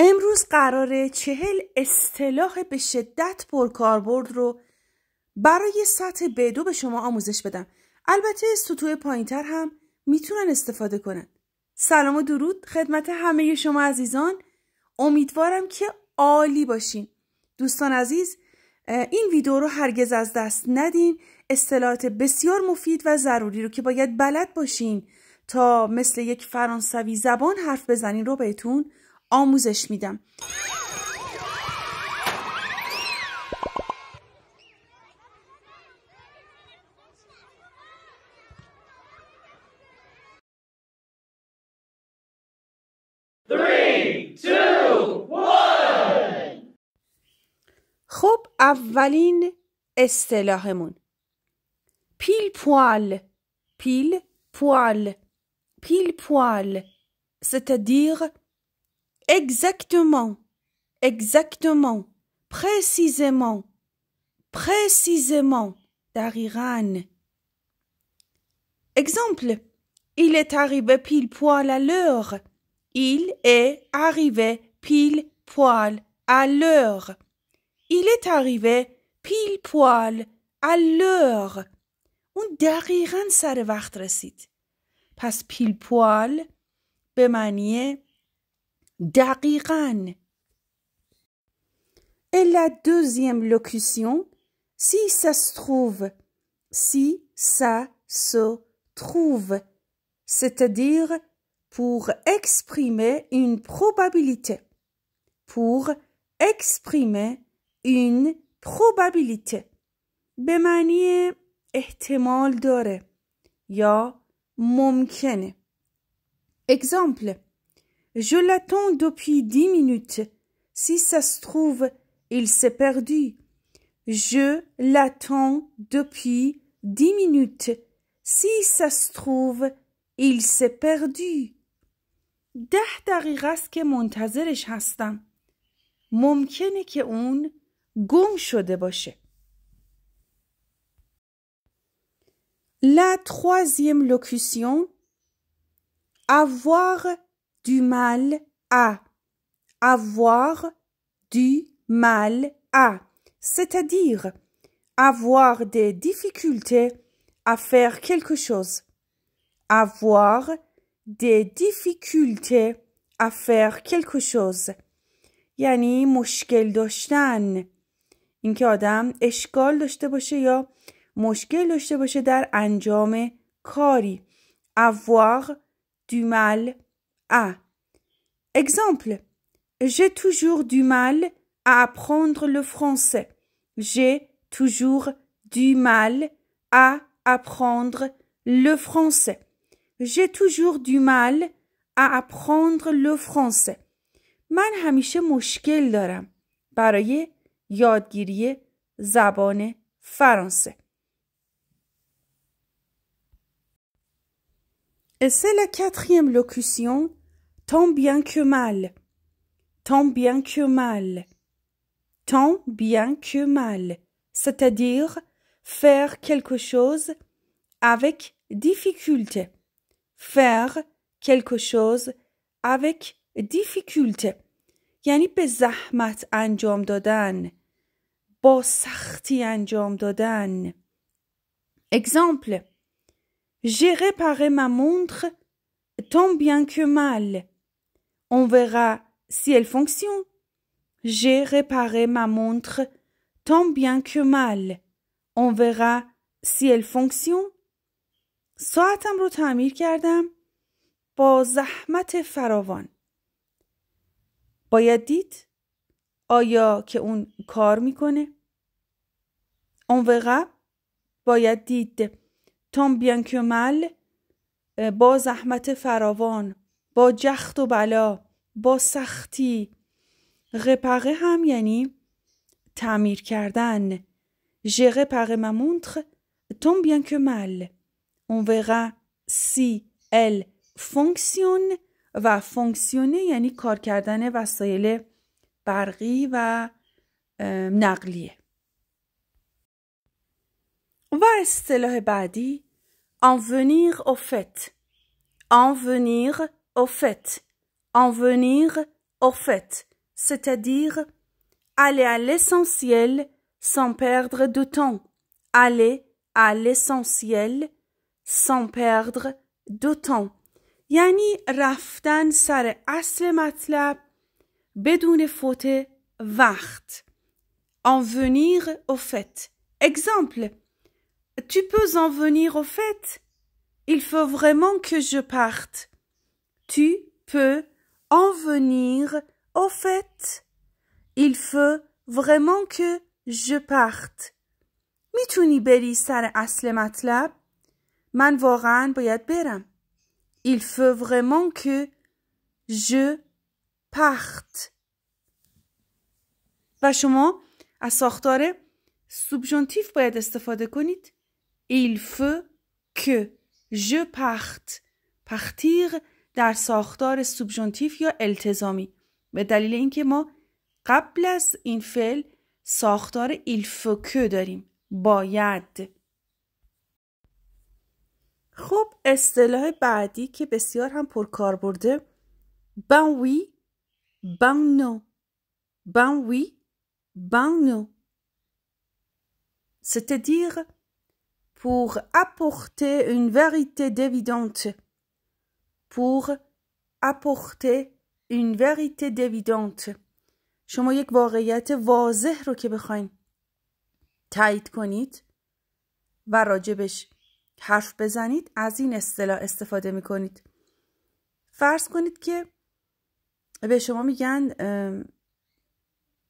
امروز قراره چهل اصطلاح به شدت پرکاربرد رو برای سطح B2 به شما آموزش بدم. البته سطوح پایینتر هم میتونن استفاده کنن. سلام و درود خدمت همه شما عزیزان. امیدوارم که عالی باشین. دوستان عزیز این ویدیو رو هرگز از دست ندین. اصطلاحات بسیار مفید و ضروری رو که باید بلد باشین تا مثل یک فرانسوی زبان حرف بزنین رو بهتون آموزش میدم خب اولین اصطلاحمون پیل پوال پیل پوال پیل پوال ستدیر Exactement, exactement, précisément, précisément, Dariran. Exemple, il est arrivé pile poil à l'heure. Il est arrivé pile poil à l'heure. Il est arrivé pile poil à l'heure. on دقیقا سر وقت pile poil, pile دقیقا Et la deuxième locution, si ça se trouve, si ça se trouve, c'est-à-dire pour exprimer une probabilité, pour exprimer une probabilité. به معنی احتمال داره یا Exemple je l'attends depuis dix minutes. Si ça se trouve, il s'est perdu. Je l'attends depuis dix minutes. Si ça se trouve, il s'est perdu. ده دقیقه است که منتظرش که اون La troisième locution avoir du mal à. Avoir du mal à. C'est-à-dire avoir des difficultés à faire quelque chose. Avoir des difficultés à faire quelque chose. yani, مشکل داشتن اینکه آدم اشکال داشته باشه یا مشکل داشته باشه در انجام avoir du mal Exemple. J'ai toujours du mal à apprendre le français. J'ai toujours du mal à apprendre le français. J'ai toujours du mal à apprendre le français. من همیشه مشکل دارم برای Et c'est la quatrième locution tant bien que mal, tant bien que mal, tant bien que mal, c'est-à-dire faire quelque chose avec difficulté, faire quelque chose avec difficulté. یعنی به زحمت انجام دادن Exemple J'ai réparé ma montre tant bien que mal. On verra si elle fonctionne. J'ai réparé ma montre tant bien que mal. On verra si elle fonctionne. ساعتم رو تعمیر کردم با زحمت فراوان. باید دید آیا که اون کار میکنه؟ اون وقع باید دید تام بیان کمل با زحمت فراوان با جخت و بلا با سختی غپغه هم یعنی تعمیر کردن ژقه ممونتر ممونتخ تون بیان که مل اون سی ال فونکسیون و فونکسیونه یعنی کار کردن وسایل برقی و نقلیه و اصطلاح بعدی انونیغ او فت ونیر au fait, en venir au fait, c'est-à-dire aller à l'essentiel sans perdre de temps, aller à l'essentiel sans perdre de temps. Rafdan raftan sar اصل matlab en venir au fait exemple tu peux en venir au fait il faut vraiment que je parte tu peux en venir au fait il faut vraiment que je parte میتونی بری سر اصل مطلب من واقعا باید برم il faut vraiment que je parte و شما از ساختار سوبژانتیف باید استفاده کنید il faut que je parte partir در ساختار سوبژونتیف یا التزامی به دلیل اینکه ما قبل از این فعل ساختار ایلفوکو داریم باید خب اصطلاح بعدی که بسیار هم پرکار برده بان وی بان نو بان وی بان نو cest à pour apporter une شما یک واقعیت واضح رو که بخواین تایید کنید و راجبش حرف بزنید از این اصطلاح استفاده میکنید فرض کنید که به شما میگن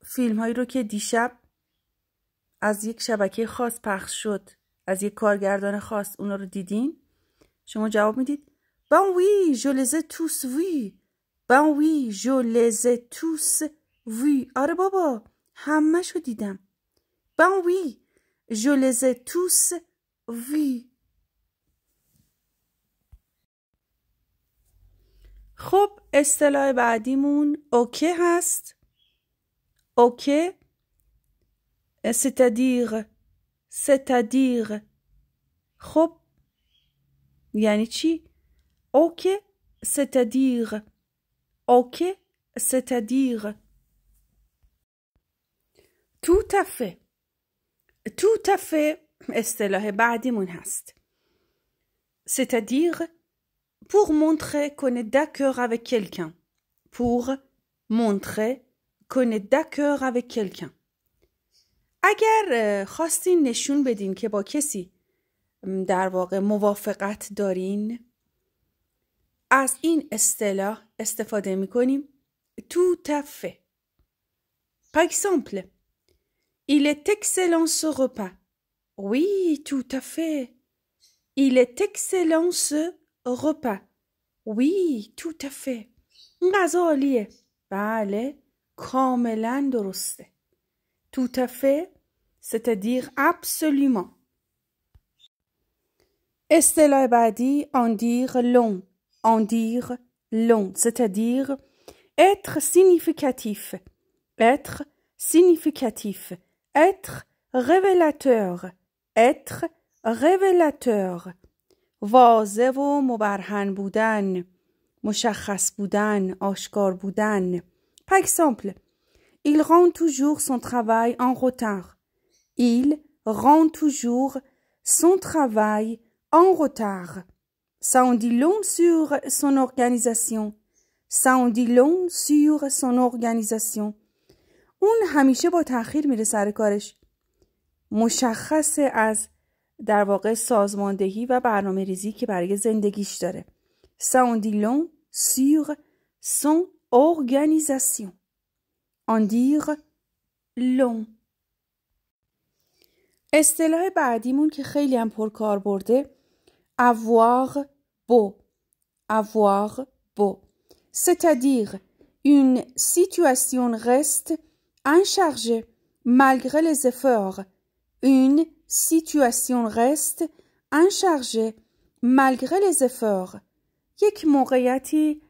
فیلم هایی رو که دیشب از یک شبکه خاص پخش شد از یک کارگردان خاص اون رو دیدین شما جواب میدید Ben oui, je les ai tous vus. Ben oui, je les ai tous vus. آره بابا همه شو دیدم. Ben oui, je les ai tous vus. خب اصطلاح بعدیمون اوکی هست. اوکی c'est-à-dire c'est-à-dire خب یعنی چی؟ Ok, c'est-à-dire. Ok, c'est-à-dire. Tout à fait. Tout à fait. C'est-à-dire pour montrer qu'on est d'accord avec quelqu'un. Pour montrer qu'on est d'accord avec quelqu'un. اگر خواستین نشون بدین که با کسی در واقع موافقت دارین As in اصطلاح استفاده می tout à fait. Par exemple, il est excellent ce repas. Oui, tout à fait. Il est excellent ce repas. Oui, tout à fait. غذا Bale, بله، Tout à fait, c'est-à-dire absolument. اصطلاح dit en dire long en dire long, c'est-à-dire être significatif, être significatif, être révélateur, être révélateur. واضح و مبرهن budan, مشخص budan, آشکار budan. Par exemple, il rend toujours son travail en retard. Il rend toujours son travail en retard. Ça en dit long sur son organisation. Ça en dit long sur son organisation. اون همیشه با تاخیر میره سر کارش. مشخص از در واقع سازماندهی و برنامه ریزی که برای زندگیش داره. Ça en dit long sur son organisation. En dire long. اصطلاح بعدیمون که خیلی هم پرکار برده avoir beau, avoir beau, c'est-à-dire une situation reste inchargée malgré les efforts, une situation reste inchargée malgré les efforts. یک موقعیتی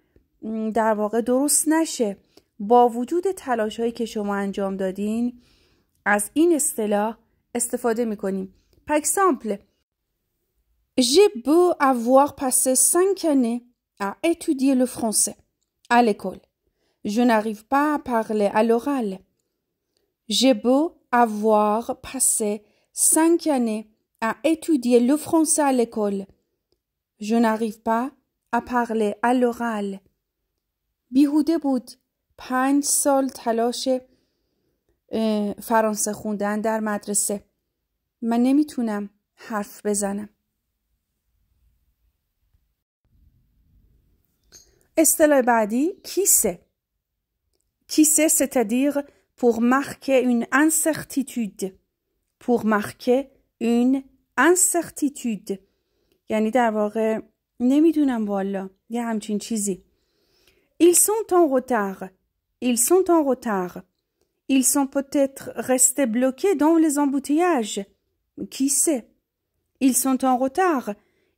در واقع درست نشه با وجود تلاش هایی که شما انجام دادین از این اصطلاح استفاده می کنیم. Par J'ai beau avoir passé cinq années à étudier le français à l'école. Je n'arrive pas à parler à l'oral. J'ai beau avoir passé cinq années à étudier le français à l'école. Je n'arrive pas à parler à l'oral. بیهوده بود پنج سال تلاش فرانسه خوندن در مدرسه من نمیتونم qui sait qui sait c'est-à-dire pour marquer une incertitude pour marquer une incertitude یعنی در واقع نمیدونم والا یه همچین چیزی ils sont en retard ils sont en retard ils sont peut-être restés bloqués dans les embouteillages qui sait ils sont en retard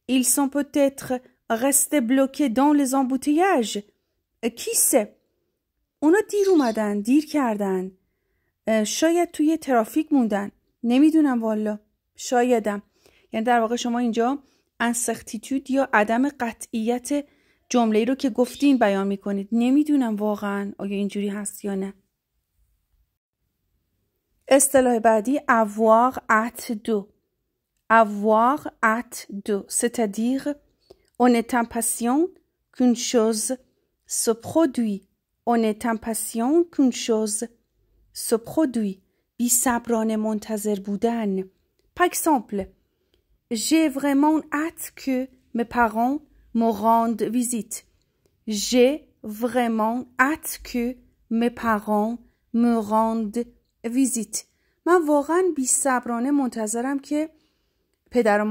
ils sont peut-être قصد bloqué دان les embouteillages کیسه euh, اونا دیر اومدن دیر کردن شاید توی ترافیک موندن نمیدونم والا شایدم یعنی در واقع شما اینجا انسختیتود یا عدم قطعیت جمله رو که گفتین بیان میکنید نمیدونم واقعا آیا اینجوری هست یا نه اصطلاح بعدی avoir ات دو avoir ات دو cest On est impatient qu'une chose se produit. On est impatient qu'une chose se produit. بیصبرانه et بودن. Par exemple, j'ai vraiment hâte que mes parents me rendent visite. J'ai vraiment hâte que mes parents me rendent visite. من واقعا منتظرم که پدر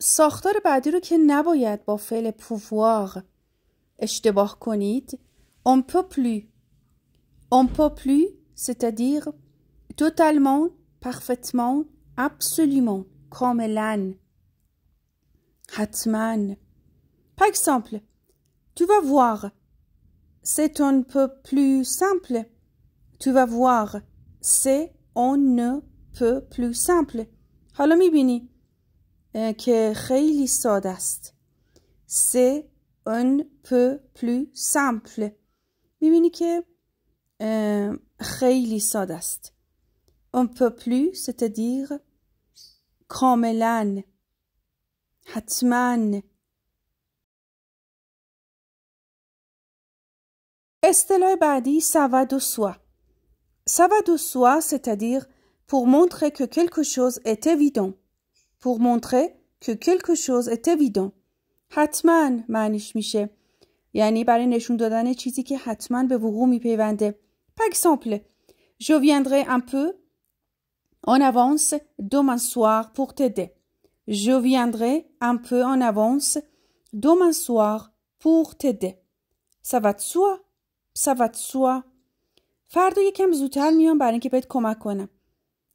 sort de le pouvoir on peut plus on peut plus c'est-à-dire totalement parfaitement absolument comme l'âne hatman par exemple tu vas voir c'est un peu plus simple tu vas voir c'est on ne peut plus simple mi bini. Euh, que chéilisodast. C'est un peu plus simple. Mimini que chéilisodast. Euh, un peu plus, c'est-à-dire. Kromelan. hatman est badi, ça va de soi? Ça va de soi, c'est-à-dire pour montrer que quelque chose est évident. pour montrer que quelque chose est évident حتما معنیش میشه یعنی برای نشون دادن چیزی که حتما به وقوع میپیونده par exemple je viendrai un peu en avance demain soir pour t'aider je viendrai un peu en avance demain soir pour t'aider ça va de soi ça va de soi فردا یکم زودتر میام برای اینکه بهت کمک کنم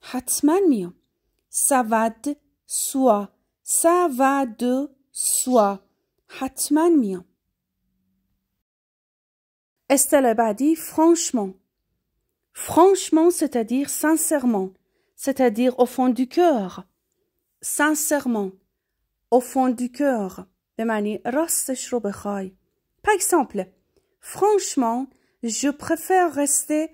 حتما میام ça va de soit, Ça va de soi. est-ce Estelle Badi, franchement. Franchement, c'est-à-dire sincèrement, c'est-à-dire au fond du cœur. Sincèrement, au fond du cœur. Par exemple, franchement, je préfère rester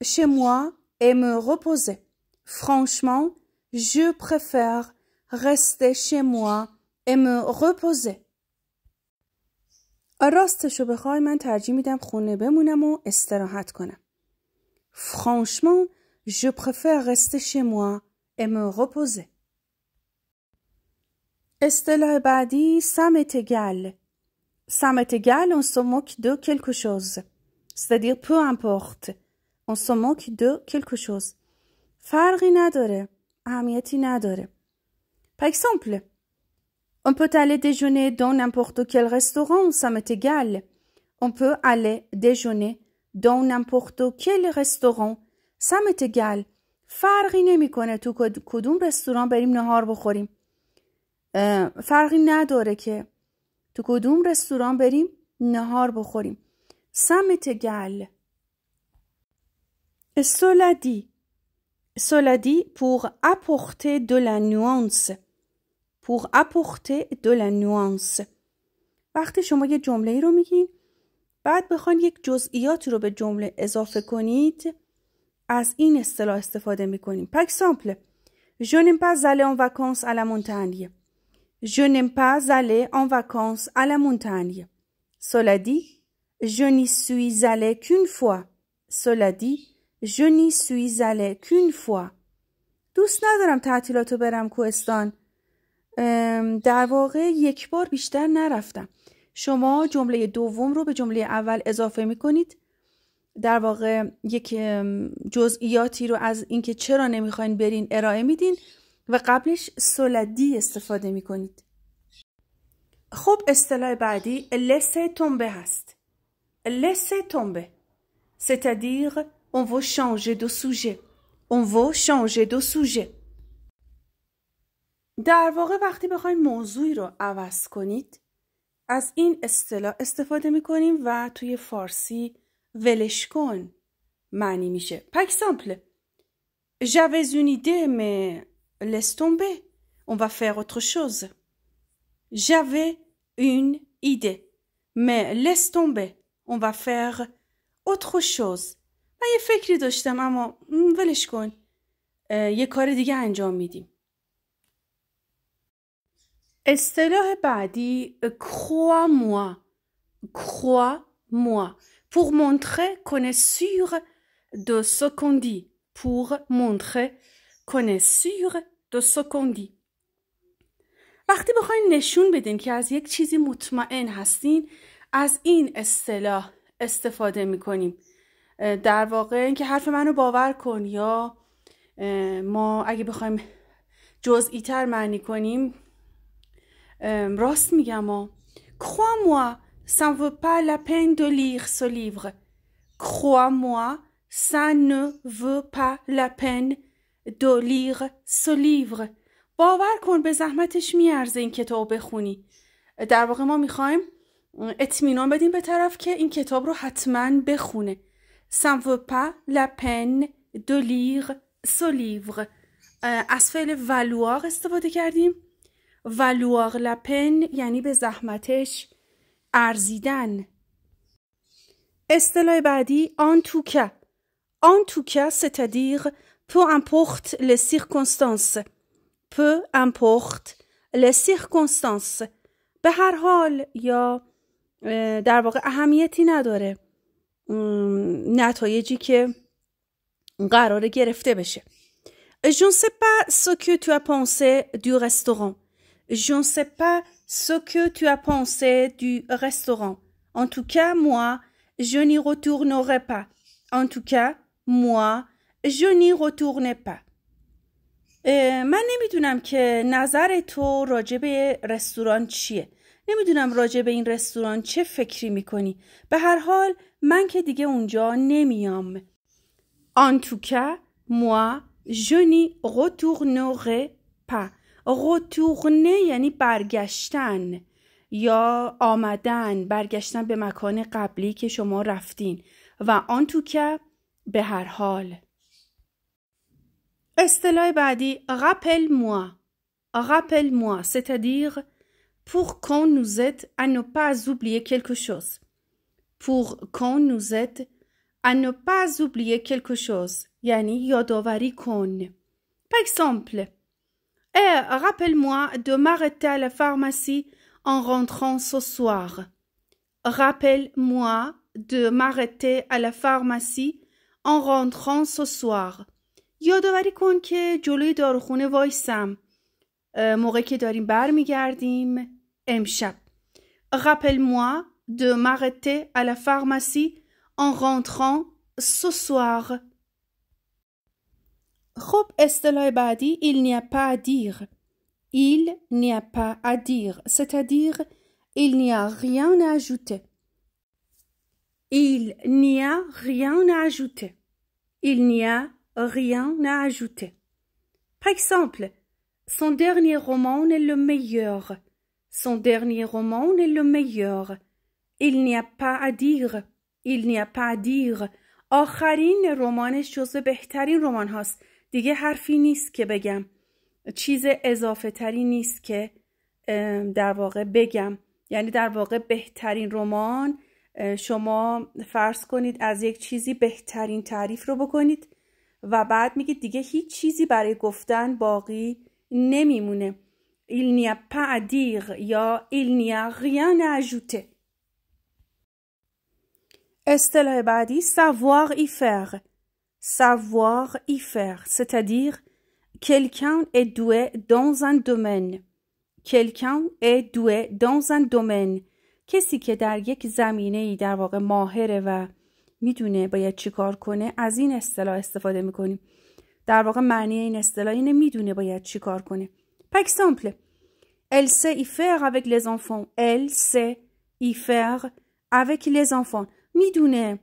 chez moi et me reposer. Franchement, je préfère rester chez moi et me reposer. راستشو بخوای من ترجیح میدم خونه بمونم و استراحت کنم. Franchement, je préfère rester chez moi et me reposer. اصطلاح بعدی سمت گل. سمت گل اون سموک دو quelque chose. استدیر پو ام پخت. اون سموک دو quelque chose. فرقی نداره. اهمیتی نداره. Par exemple, on peut aller déjeuner dans n'importe quel restaurant, ça m'est égal. On peut aller déjeuner dans n'importe quel restaurant, ça m'est égal. فرقی نمیکنه تو کدوم رستوران بریم نهار بخوریم فرقی نداره که تو کدوم رستوران بریم نهار بخوریم سمت گل سولادی سولادی pour apporter de la nuance pour apporter de la nuance وقتی شما یه جمله ای رو میگین بعد بخوان یک جزئیات رو به جمله اضافه کنید از این اصطلاح استفاده میکنیم پک exemple je n'aime pas aller en vacances à la montagne je n'aime pas aller en vacances à la montagne cela dit je n'y suis allé qu'une fois cela dit je n'y suis allé qu'une fois دوست ندارم تعطیلاتو برم کوهستان در واقع یک بار بیشتر نرفتم شما جمله دوم رو به جمله اول اضافه می کنید در واقع یک جزئیاتی رو از اینکه چرا نمیخواین برین ارائه میدین و قبلش سلدی استفاده کنید خب اصطلاح بعدی لسه تنبه هست لسه تنبه ستدیغ à dire دو سوژه changer de sujet on دو در واقع وقتی بخواید موضوعی رو عوض کنید از این اصطلاح استفاده میکنیم و توی فارسی ولش کن معنی میشه پک سامپل une idée می می tomber اون و فیر اوتر شوز اون اون می می laisse اون و من یه فکری داشتم اما ولش کن یه کار دیگه انجام میدیم اصطلاح بعدی crois moi crois moi pour montrer qu'on est sûr de ce qu'on dit pour montrer qu'on est sûr de ce qu'on dit وقتی بخواین نشون بدین که از یک چیزی مطمئن هستین از این اصطلاح استفاده میکنیم در واقع اینکه حرف منو باور کن یا ما اگه بخوایم جزئی تر معنی کنیم راست میگم ها موا سان و پا لا پین دو لیر سو لیور ce livre. سان moi و پا لا پین دو باور کن به زحمتش میارزه این کتاب بخونی در واقع ما میخوایم اطمینان بدیم به طرف که این کتاب رو حتما بخونه سن و پا لا پین دو لیر سو از فعل ولواغ استفاده کردیم و لواغ لپن یعنی به زحمتش ارزیدن اصطلاح بعدی آن توکه آن توکه ستدیغ پو امپخت لسیخ کنستانس پو امپخت لسیخ کنستانس به هر حال یا در واقع اهمیتی نداره نتایجی که قرار گرفته بشه جون سپا سوکیو تو پانسه دو رستوران Je ne sais pas ce que tu as pensé du restaurant. En tout cas, moi, je n'y retournerai pas. En tout cas, moi, je n'y retournerai pas. من نمیدونم که نظر تو راجع به رستوران چیه نمیدونم راجع به این رستوران چه فکری میکنی به هر حال من که دیگه اونجا نمیام En tout cas, moi, je n'y retournerai pas. غتوغنه یعنی برگشتن یا آمدن برگشتن به مکان قبلی که شما رفتین و آن تو که به هر حال اصطلاح بعدی غپل مو غپل موا ستدیغ دیغ پوخ کون نوزت انو پا زوبلیه کلکو شوز پوخ کون نوزت انو پا زوبلیه کلکو یعنی یاداوری کن پا اکسامپل Et eh, rappelle-moi de m'arrêter à la pharmacie en rentrant ce soir. Rappelle-moi de m'arrêter à la pharmacie en rentrant ce soir. یادآوری کن که جلوی داروخونه وایسم موقعی که داریم برمیگردیم Rappelle-moi de m'arrêter à la pharmacie en rentrant ce soir. خب اصطلاح بعدی il n'y a pas à dire il n'y a pas à dire c'est-à-dire il n'y a rien à ajouter il n'y a rien à ajouter il n'y a rien à ajouter par exemple son dernier roman est le meilleur son dernier roman est le meilleur il n'y a pas à dire il n'y a pas à dire آخرین رمانش جزو بهترین رمان دیگه حرفی نیست که بگم چیز اضافه تری نیست که در واقع بگم یعنی در واقع بهترین رمان شما فرض کنید از یک چیزی بهترین تعریف رو بکنید و بعد میگید دیگه هیچ چیزی برای گفتن باقی نمیمونه il n'y a pas à dire یا il n'y a rien à ajouter اصطلاح بعدی savoir y faire savoir y faire, c'est-à-dire quelqu'un est doué dans un domaine. Quelqu'un est doué dans un domaine. کسی که در یک زمینه ای در واقع ماهره و میدونه باید چیکار کنه از این اصطلاح استفاده میکنیم در واقع معنی این اصطلاح اینه میدونه باید چیکار کنه Par سامپل. elle sait y faire avec les enfants. Elle sait y faire avec les enfants. میدونه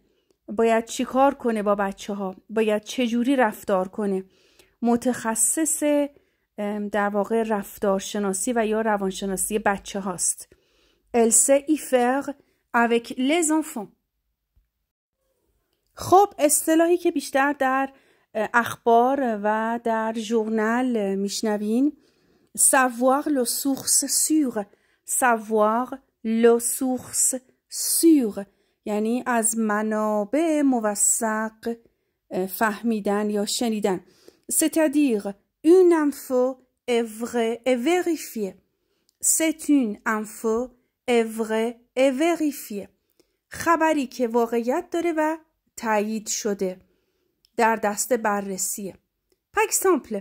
باید چیکار کنه با بچه ها باید چجوری رفتار کنه متخصص در واقع رفتارشناسی و یا روانشناسی بچه هاست السه ای avec les خب اصطلاحی که بیشتر در اخبار و در ژورنال میشنوین savoir le source sur savoir le source یعنی از منابع موثق فهمیدن یا شنیدن ستدیغ اون انفو اوغه وریفیه ست اون انفو اوغه وریفیه خبری که واقعیت داره و تایید شده در دست بررسیه سامپل.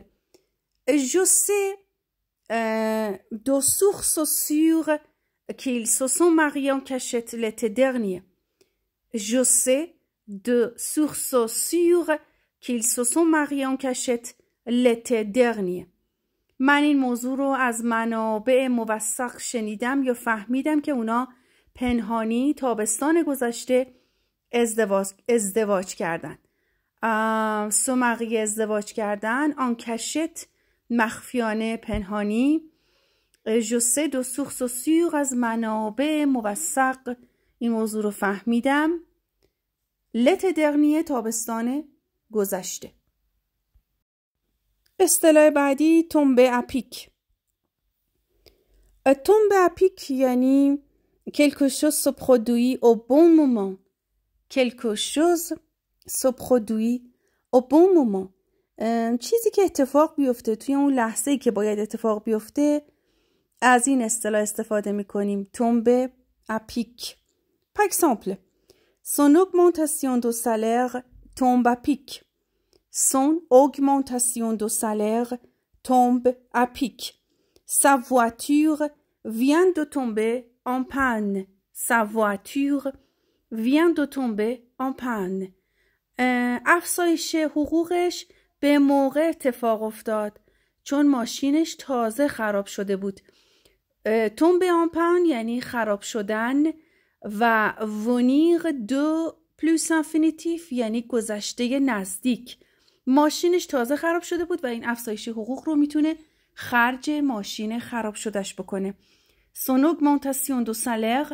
جو سی دو سوخ سو سیور کیل سو سون مریان کشت لت درنیه Je sais de sources sûres qu'ils se sont mariés en cachette l'été dernier. من این موضوع رو از منابع موثق شنیدم یا فهمیدم که اونا پنهانی تابستان گذشته ازدواج, ازدواج کردن سمقی ازدواج کردن آن کشت مخفیانه پنهانی جسد دو سوخ و از منابع موثق این موضوع رو فهمیدم لت دقنیه تابستان گذشته اصطلاح بعدی تنبه اپیک تنبه اپیک یعنی quelque chose و produit au bon moment quelque chose se produit au چیزی که اتفاق بیفته توی اون لحظه ای که باید اتفاق بیفته از این اصطلاح استفاده میکنیم تنبه اپیک Par exemple, son augmentation de salaire tombe à pic. Son augmentation de salaire tombe à pic. Sa voiture vient de tomber en panne. Sa voiture vient de tomber en panne. Euh, افزایش حقوقش به موقع اتفاق افتاد چون ماشینش تازه و ونیغ دو پلوس انفینیتیف یعنی گذشته نزدیک ماشینش تازه خراب شده بود و این افزایش حقوق رو میتونه خرج ماشین خراب شدهش بکنه سونوگ مونتاسیون دو سالر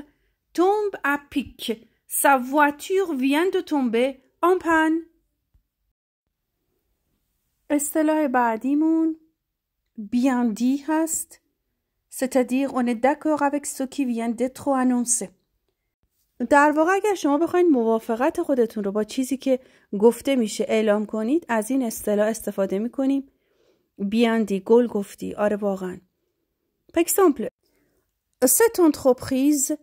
تومب اپیک سا واتور ویان دو تومبه آمپن اصطلاح بعدیمون بیاندی هست ستدیر اون دکور اوک سو کی ویان دترو انونسه در واقع اگر شما بخواید موافقت خودتون رو با چیزی که گفته میشه اعلام کنید از این اصطلاح استفاده میکنیم بیاندی گل گفتی آره واقعا پکسامپل cette entreprise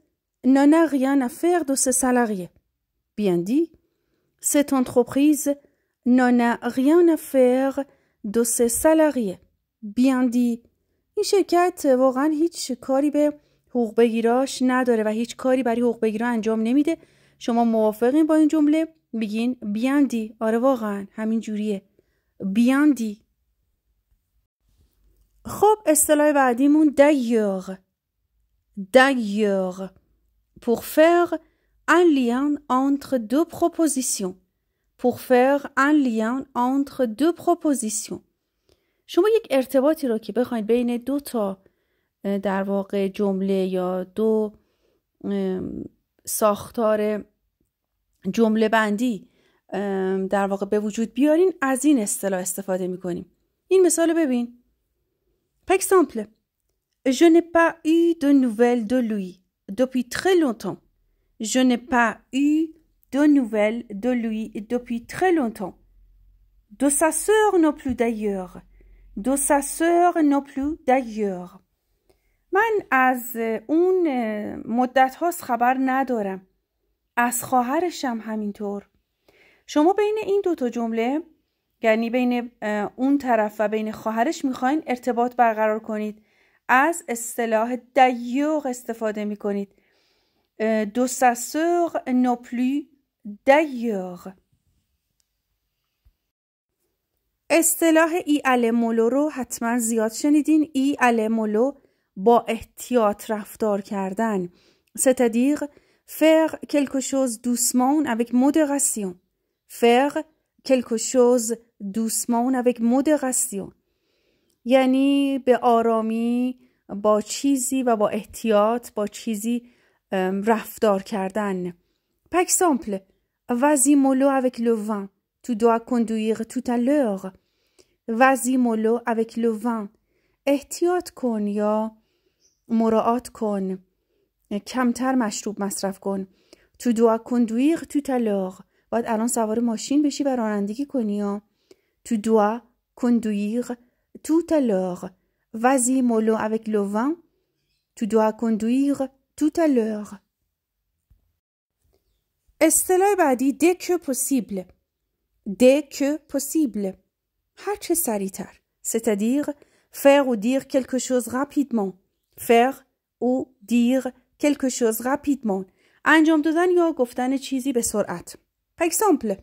n'en a rien à faire de ses salariés. Bien dit, cette entreprise n'en rien à این شرکت واقعا هیچ کاری به حقوق بگیراش نداره و هیچ کاری برای حقوق بگیرا انجام نمیده شما موافقین با این جمله بگین بیاندی آره واقعا همین جوریه بیاندی خب اصطلاح بعدیمون دایور دایور pour faire un lien entre deux propositions pour faire un lien entre deux propositions شما یک ارتباطی رو که بخواید بین دو تا در واقع جمله یا دو ساختار جمله بندی در واقع به وجود بیارین از این اصطلاح استفاده می کنیم. این مثال ببین Par exemple, je n'ai pas eu de nouvelles de lui depuis très longtemps. Je n'ai pas eu de nouvelles de lui depuis très longtemps. De sa sœur non plus d'ailleurs. De sa sœur non plus d'ailleurs. من از اون مدت هاست خبر ندارم از خواهرشم همینطور شما بین این دوتا جمله یعنی بین اون طرف و بین خواهرش میخواین ارتباط برقرار کنید از اصطلاح دیوغ استفاده میکنید دو سسوغ نپلی دیوغ اصطلاح ای ال مولو رو حتما زیاد شنیدین ای ال مولو با احتیاط رفتار کردن ستدیق فر کلکوشوز دوسمان اوک مدرسیون فر کلکوشوز دوسمان اوک مدرسیون یعنی به آرامی با چیزی و با احتیاط با چیزی رفتار کردن پکسامپل وزی مولو اوک لووان تو دو کندویغ تو تلوغ وزی مولو اوک لووان احتیاط کن یا مراعات کن کمتر مشروب مصرف کن تو دوا کندویغ تو تلاغ باید الان سوار ماشین بشی و رانندگی کنی و تو کن کندویغ تو تلاغ وزی مولو اوک لوون تو کن کندویغ تو تلاغ اصطلاح بعدی دک پوسیبل دک پوسیبل هر چه سریتر. ستدیر فر و دیر quelque chose rapidement faire ou dire quelque chose rapidement. انجام دادن یا گفتن چیزی به Par exemple,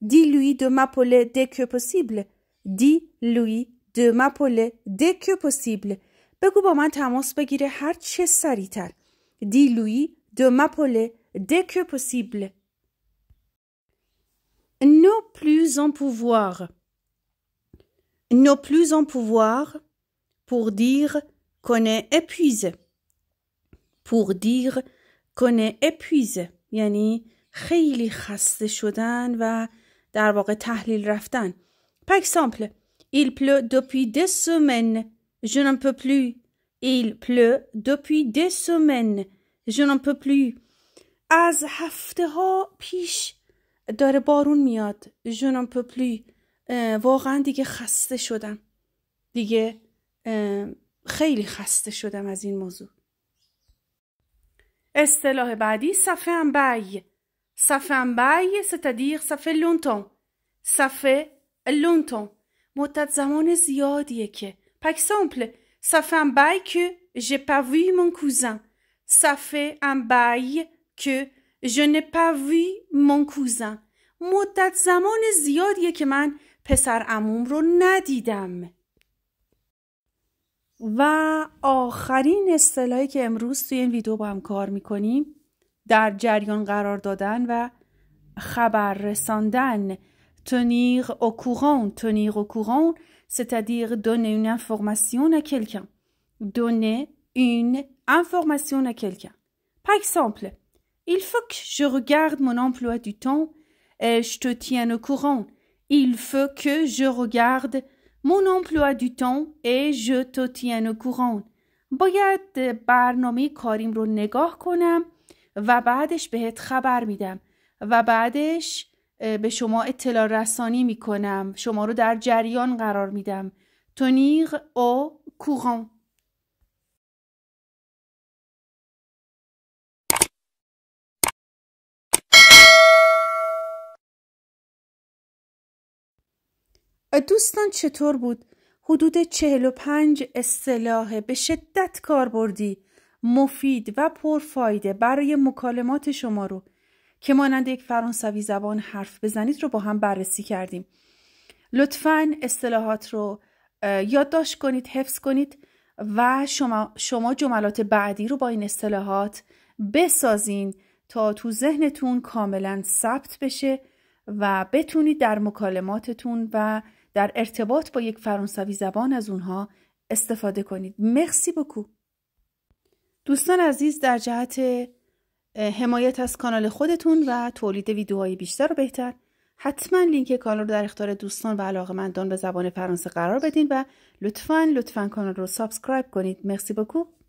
dis-lui de m'appeler dès que possible. Dis-lui de m'appeler dès que possible. بگو با من تماس بگیره هر Dis-lui de m'appeler dès que possible. Non plus en pouvoir. Non plus en pouvoir pour dire کنه اپویزه پوغدیغ کنه اپویزه یعنی خیلی خسته شدن و در واقع تحلیل رفتن پکسامپل ایل پلو دو پی ده سومن جنان پپلو ایل پلو دو پی ده سومن جنان پپلو از هفته ها پیش داره بارون میاد جنان پپلو واقعا دیگه خسته شدن دیگه خیلی خسته شدم از این موضوع اصطلاح بعدی صفه انبعی صفحه انبعی ستدیق صفحه لونتون صفه لونتون مدت زمان زیادیه که پک سامپل صفه fait که bail que j'ai صفه vu که جه نپاوی من کوزن مدت زمان زیادیه که من پسر عموم رو ندیدم. و آخرین اصطلاحی که امروز توی این ویدیو با هم کار میکنیم در جریان قرار دادن و خبر رساندن tenir au courant tenir au courant c'est-à-dire donner une information à quelqu'un donner une information à quelqu'un par exemple il faut que je regarde mon emploi du temps et je te tienne au courant il faut que je regarde من امپلوا دو تان ای تو تین و کوران باید برنامه کاریم رو نگاه کنم و بعدش بهت خبر میدم و بعدش به شما اطلاع رسانی میکنم شما رو در جریان قرار میدم تونیغ او کوران دوستان چطور بود؟ حدود چهل و پنج اصطلاح به شدت کاربردی مفید و پرفایده برای مکالمات شما رو که مانند یک فرانسوی زبان حرف بزنید رو با هم بررسی کردیم لطفا اصطلاحات رو یادداشت کنید حفظ کنید و شما, شما جملات بعدی رو با این اصطلاحات بسازین تا تو ذهنتون کاملا ثبت بشه و بتونید در مکالماتتون و در ارتباط با یک فرانسوی زبان از اونها استفاده کنید مرسی بکو دوستان عزیز در جهت حمایت از کانال خودتون و تولید ویدیوهای بیشتر و بهتر حتما لینک کانال رو در اختیار دوستان و علاقمندان به زبان فرانسه قرار بدین و لطفا لطفا کانال رو سابسکرایب کنید مرسی بکو